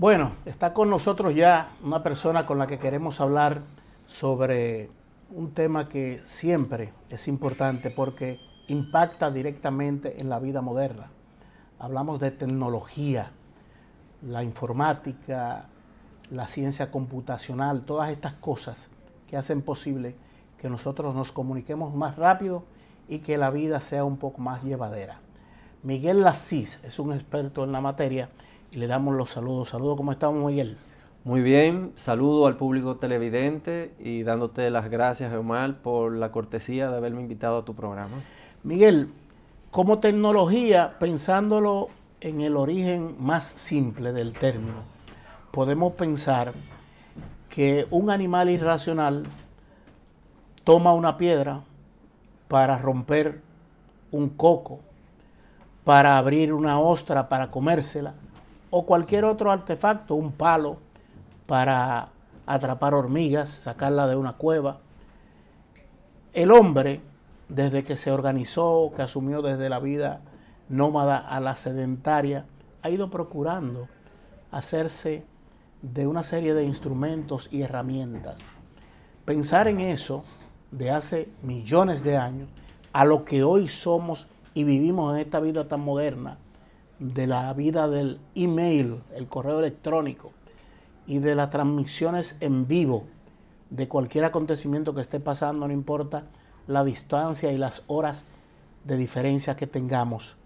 Bueno, está con nosotros ya una persona con la que queremos hablar sobre un tema que siempre es importante porque impacta directamente en la vida moderna. Hablamos de tecnología, la informática, la ciencia computacional, todas estas cosas que hacen posible que nosotros nos comuniquemos más rápido y que la vida sea un poco más llevadera. Miguel Lasís es un experto en la materia le damos los saludos. Saludos, ¿cómo estamos, Miguel? Muy bien, saludo al público televidente y dándote las gracias, Omar, por la cortesía de haberme invitado a tu programa. Miguel, como tecnología, pensándolo en el origen más simple del término, podemos pensar que un animal irracional toma una piedra para romper un coco, para abrir una ostra, para comérsela, o cualquier otro artefacto, un palo para atrapar hormigas, sacarla de una cueva. El hombre, desde que se organizó, que asumió desde la vida nómada a la sedentaria, ha ido procurando hacerse de una serie de instrumentos y herramientas. Pensar en eso de hace millones de años, a lo que hoy somos y vivimos en esta vida tan moderna, de la vida del email, el correo electrónico y de las transmisiones en vivo de cualquier acontecimiento que esté pasando, no importa la distancia y las horas de diferencia que tengamos.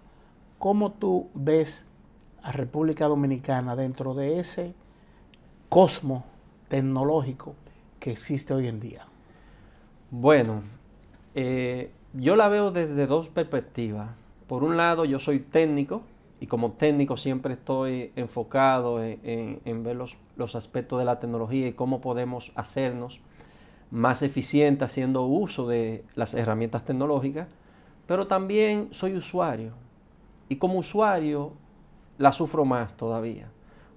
¿Cómo tú ves a República Dominicana dentro de ese cosmo tecnológico que existe hoy en día? Bueno, eh, yo la veo desde dos perspectivas. Por un lado, yo soy técnico, y como técnico siempre estoy enfocado en, ver los, aspectos de la tecnología y cómo podemos hacernos más eficientes haciendo uso de las herramientas tecnológicas, pero también soy usuario y como usuario la sufro más todavía,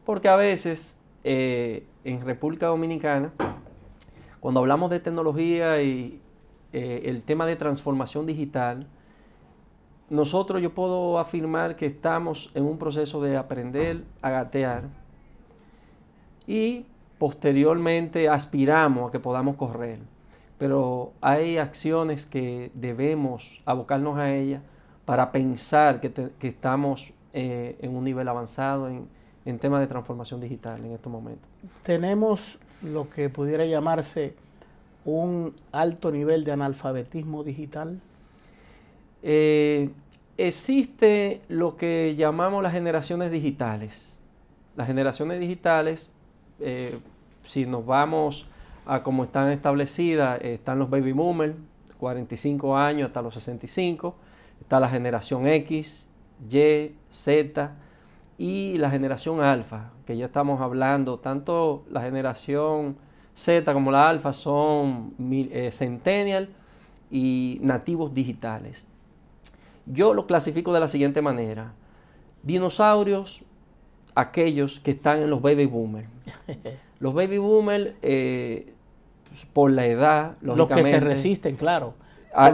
porque a veces eh, en República Dominicana, cuando hablamos de tecnología y eh, el tema de transformación digital, nosotros yo puedo afirmar que estamos en un proceso de aprender a gatear y posteriormente aspiramos a que podamos correr. Pero hay acciones que debemos abocarnos a ellas para pensar que, estamos eh, en un nivel avanzado en, en temas de transformación digital en estos momentos. Tenemos lo que pudiera llamarse un alto nivel de analfabetismo digital eh, existe lo que llamamos las generaciones digitales. Las generaciones digitales, eh, si nos vamos a cómo están establecidas, eh, están los baby boomers, 45 años hasta los 65, está la generación X, Y, Z y la generación alfa, que ya estamos hablando, tanto la generación Z como la alfa son eh, centennial y nativos digitales. Yo lo clasifico de la siguiente manera. Dinosaurios, aquellos que están en los baby boomers. Los baby boomers, eh, por la edad, los que se resisten, claro. voy,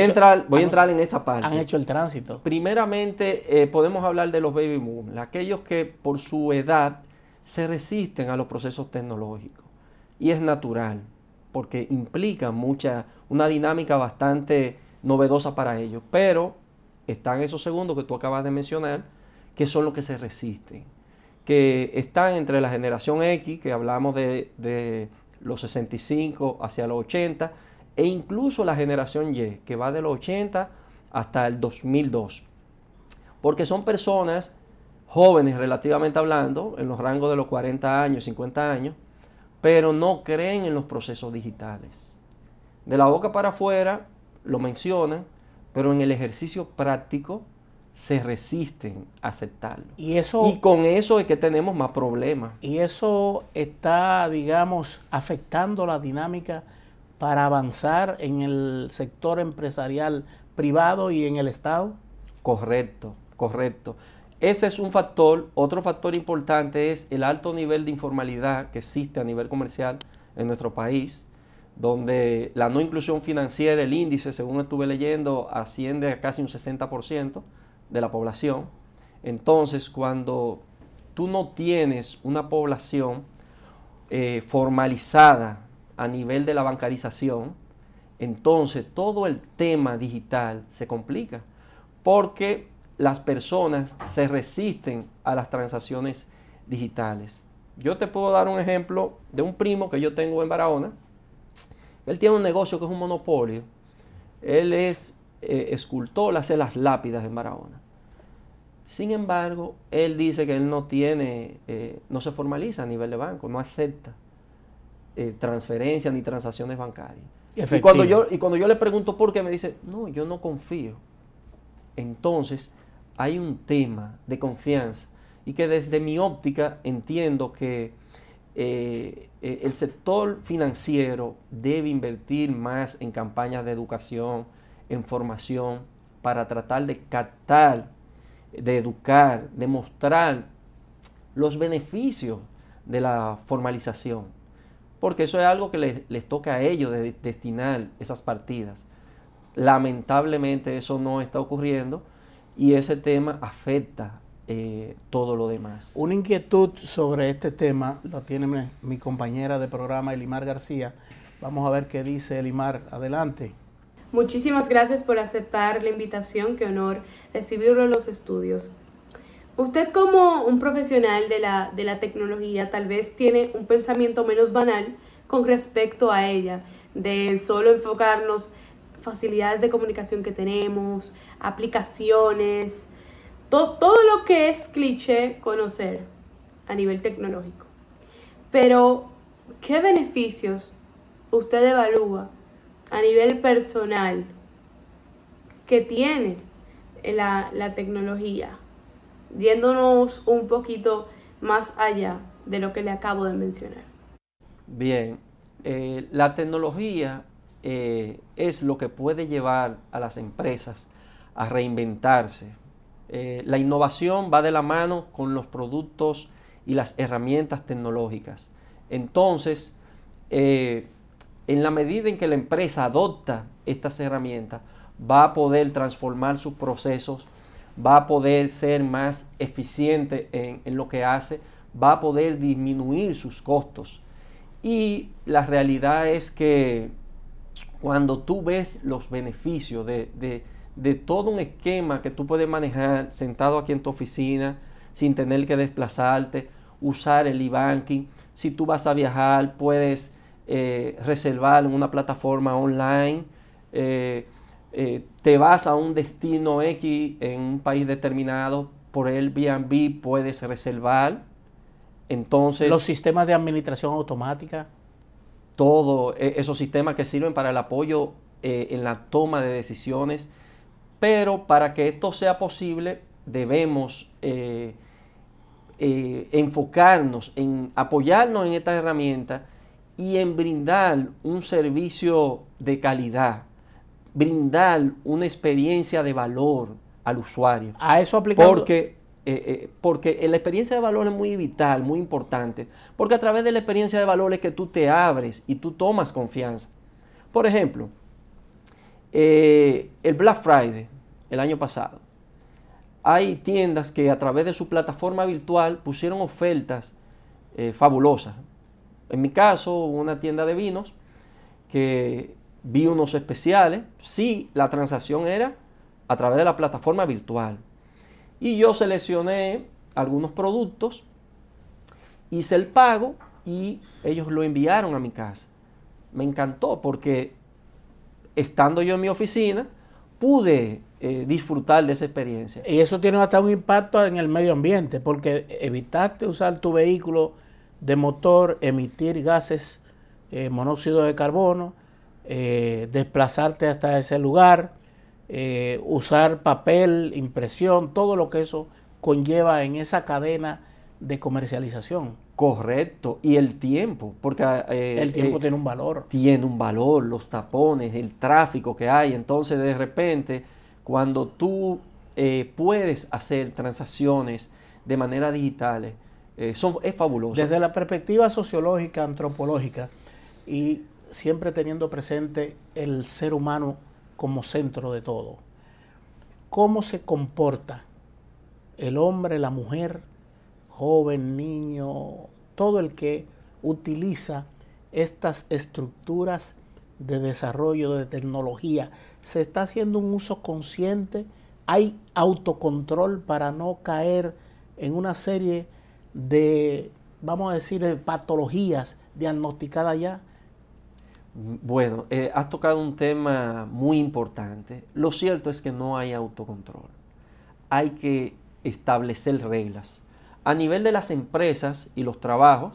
a entrar, voy a entrar en esta parte. Han hecho el tránsito. Primeramente, eh, podemos hablar de los baby boomers, aquellos que por su edad se resisten a los procesos tecnológicos. Y es natural, porque implica mucha, una dinámica bastante novedosa para ellos. Pero están esos segundos que tú acabas de mencionar, que son los que se resisten, que están entre la generación X, que hablamos de, los 65 hacia los 80, e incluso la generación Y, que va de los 80 hasta el 2002. Porque son personas jóvenes relativamente hablando, en los rangos de los 40 años, 50 años, pero no creen en los procesos digitales. De la boca para afuera lo mencionan, pero en el ejercicio práctico se resisten a aceptarlo. Y, eso, y con eso es que tenemos más problemas. Y eso está, digamos, afectando la dinámica para avanzar en el sector empresarial privado y en el Estado. Correcto, correcto. Ese es un factor. Otro factor importante es el alto nivel de informalidad que existe a nivel comercial en nuestro país donde la no inclusión financiera, el índice, según estuve leyendo, asciende a casi un 60% de la población. Entonces, cuando tú no tienes una población eh, formalizada a nivel de la bancarización, entonces todo el tema digital se complica porque las personas se resisten a las transacciones digitales. Yo te puedo dar un ejemplo de un primo que yo tengo en Barahona, él tiene un negocio que es un monopolio. Él es eh, escultor, hace las lápidas en Barahona. Sin embargo, él dice que él no tiene, eh, no se formaliza a nivel de banco, no acepta eh, transferencias ni transacciones bancarias. y cuando yo le pregunto por qué, me dice, no, yo no confío. Entonces, hay un tema de confianza y que desde mi óptica entiendo que eh, el sector financiero debe invertir más en campañas de educación, en formación, para tratar de captar, de educar, de mostrar los beneficios de la formalización. Porque eso es algo que les, toca a ellos destinar esas partidas. Lamentablemente eso no está ocurriendo y ese tema afecta eh, todo lo demás. Una inquietud sobre este tema la tiene mi, compañera de programa Elimar García. Vamos a ver qué dice Elimar. Adelante. Muchísimas gracias por aceptar la invitación. Qué honor recibirlo en los estudios. Usted como un profesional de la, de la tecnología tal vez tiene un pensamiento menos banal con respecto a ella, de solo enfocarnos facilidades de comunicación que tenemos, aplicaciones, todo, lo que es cliché conocer a nivel tecnológico. Pero, ¿qué beneficios usted evalúa a nivel personal que tiene la, tecnología? Yéndonos un poquito más allá de lo que le acabo de mencionar. Bien, eh, la tecnología eh, es lo que puede llevar a las empresas a reinventarse, eh, la innovación va de la mano con los productos y las herramientas tecnológicas. Entonces, eh, en la medida en que la empresa adopta estas herramientas, va a poder transformar sus procesos, va a poder ser más eficiente en, lo que hace, va a poder disminuir sus costos. Y la realidad es que cuando tú ves los beneficios de de todo un esquema que tú puedes manejar sentado aquí en tu oficina, sin tener que desplazarte, usar el e-banking. Si tú vas a viajar, puedes eh, reservar en una plataforma online. Eh, eh, te vas a un destino X en un país determinado, por el BNB puedes reservar. Entonces. Los sistemas de administración automática. Todos e-, esos sistemas que sirven para el apoyo en la toma de decisiones pero para que esto sea posible debemos eh, eh, enfocarnos en apoyarnos en esta herramienta y en brindar un servicio de calidad, brindar una experiencia de valor al usuario. A eso aplicamos. Porque, eh, porque la experiencia de valor es muy vital, muy importante, porque a través de la experiencia de valor es que tú te abres y tú tomas confianza. Por ejemplo, eh, el Black Friday, el año pasado, hay tiendas que a través de su plataforma virtual pusieron ofertas eh, fabulosas. En mi caso, una tienda de vinos que vi unos especiales, sí, la transacción era a través de la plataforma virtual. Y yo seleccioné algunos productos, hice el pago y ellos lo enviaron a mi casa. Me encantó porque estando yo en mi oficina, pude eh, disfrutar de esa experiencia. Y eso tiene hasta un impacto en el medio ambiente, porque evitaste usar tu vehículo de motor, emitir gases, eh, monóxido de carbono, eh, desplazarte hasta ese lugar, usar papel, impresión, todo lo que eso conlleva en esa cadena de comercialización. Correcto, y el tiempo, porque... Ah, eh, el tiempo eh, tiene un valor. Tiene un valor, los tapones, el tráfico que hay. Entonces, de repente, cuando tú eh, puedes hacer transacciones de manera digital, son, es fabuloso. Desde la perspectiva sociológica, antropológica, y siempre teniendo presente el ser humano como centro de todo, ¿cómo se comporta el hombre, la mujer, joven, niño, todo el que utiliza estas estructuras de desarrollo de tecnología. Se está haciendo un uso consciente, hay autocontrol para no caer en una serie de, vamos a decir, patologías diagnosticadas ya. Bueno, eh, has tocado un tema muy importante. Lo cierto es que no hay autocontrol. Hay que establecer reglas a nivel de las empresas y los trabajos,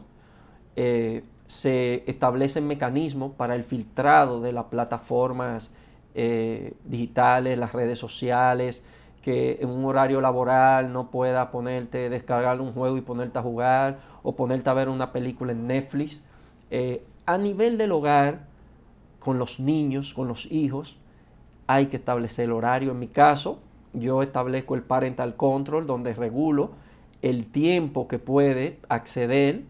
eh, se establecen mecanismos para el filtrado de las plataformas eh, digitales, las redes sociales, que en un horario laboral no pueda ponerte, descargar un juego y ponerte a jugar o ponerte a ver una película en Netflix. Eh, a nivel del hogar, con los niños, con los hijos, hay que establecer el horario. En mi caso, yo establezco el parental control, donde regulo el tiempo que puede acceder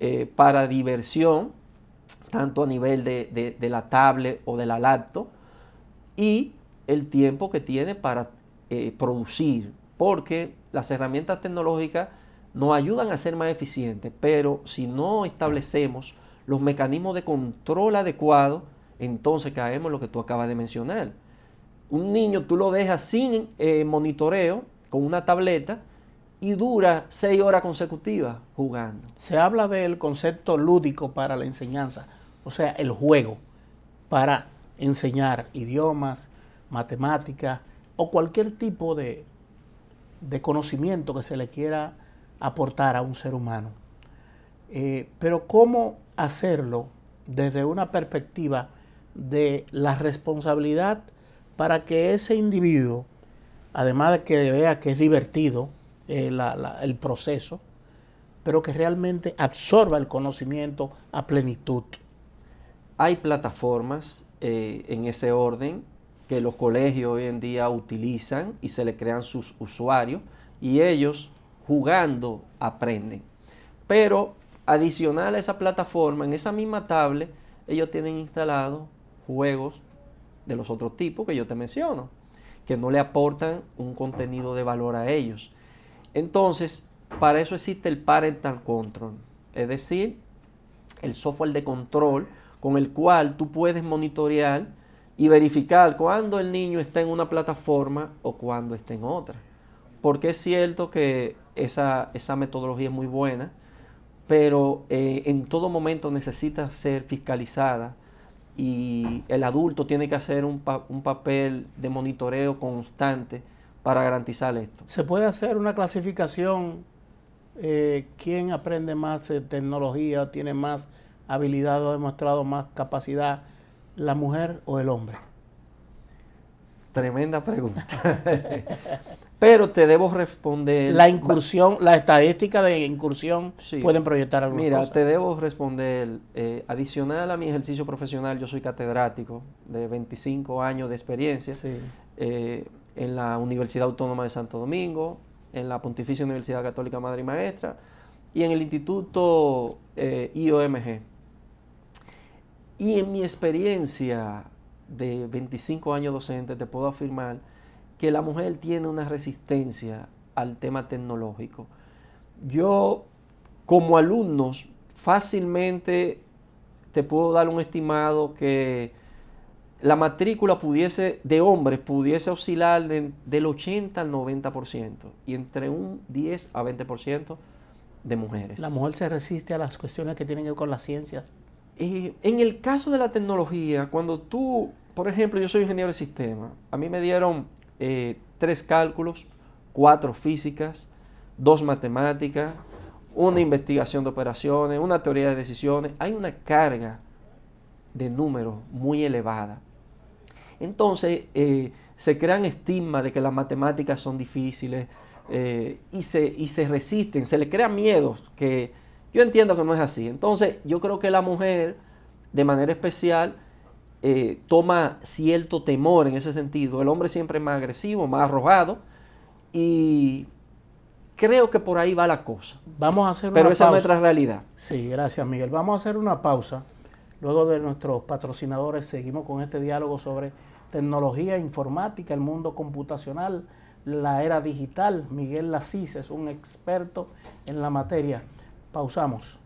eh, para diversión, tanto a nivel de, la tablet o de la laptop, y el tiempo que tiene para eh, producir, porque las herramientas tecnológicas nos ayudan a ser más eficientes, pero si no establecemos los mecanismos de control adecuados, entonces caemos en lo que tú acabas de mencionar. Un niño tú lo dejas sin eh, monitoreo, con una tableta, y dura seis horas consecutivas jugando. Se habla del concepto lúdico para la enseñanza, o sea, el juego para enseñar idiomas, matemáticas o cualquier tipo de, conocimiento que se le quiera aportar a un ser humano. Eh, pero ¿cómo hacerlo desde una perspectiva de la responsabilidad para que ese individuo, además de que vea que es divertido, eh, el proceso, pero que realmente absorba el conocimiento a plenitud. Hay plataformas eh, en ese orden que los colegios hoy en día utilizan y se le crean sus usuarios y ellos jugando aprenden. Pero adicional a esa plataforma, en esa misma tablet, ellos tienen instalados juegos de los otros tipos que yo te menciono, que no le aportan un contenido de valor a ellos. Entonces, para eso existe el parental control, es decir, el software de control con el cual tú puedes monitorear y verificar cuando el niño está en una plataforma o cuando está en otra. Porque es cierto que esa, metodología es muy buena, pero eh, en todo momento necesita ser fiscalizada y el adulto tiene que hacer un papel de monitoreo constante para garantizar esto. ¿Se puede hacer una clasificación? Eh, ¿Quién aprende más tecnología, tiene más habilidad o ha demostrado más capacidad, la mujer o el hombre? Tremenda pregunta. Pero te debo responder. La incursión, la estadística de incursión sí. pueden proyectar alguna Mira, te debo responder. Eh, adicional a mi ejercicio profesional, yo soy catedrático de 25 años de experiencia. Sí. Eh, en la Universidad Autónoma de Santo Domingo, en la Pontificia Universidad Católica Madre y Maestra y en el Instituto eh, IOMG. Y en mi experiencia de 25 años docente, te puedo afirmar que la mujer tiene una resistencia al tema tecnológico. Yo, como alumnos, fácilmente te puedo dar un estimado que la matrícula pudiese, de hombres pudiese oscilar del 80 al 90% y entre un 10 a 20% de mujeres. La mujer se resiste a las cuestiones que tienen que ver con las ciencias. Eh, en el caso de la tecnología, cuando tú, por ejemplo, yo soy ingeniero de sistema, a mí me dieron eh, tres cálculos, cuatro físicas, dos matemáticas, una investigación de operaciones, una teoría de decisiones. Hay una carga de números muy elevada. Entonces eh, se crean estigmas de que las matemáticas son difíciles eh, y, se, se resisten, se le crean miedos que yo entiendo que no es así. Entonces yo creo que la mujer de manera especial eh, toma cierto temor en ese sentido. El hombre siempre es más agresivo, más arrojado y creo que por ahí va la cosa. Vamos a hacer Pero esa es nuestra realidad. Sí, gracias Miguel. Vamos a hacer una pausa. Luego de nuestros patrocinadores seguimos con este diálogo sobre tecnología informática, el mundo computacional, la era digital. Miguel Lacis es un experto en la materia. Pausamos.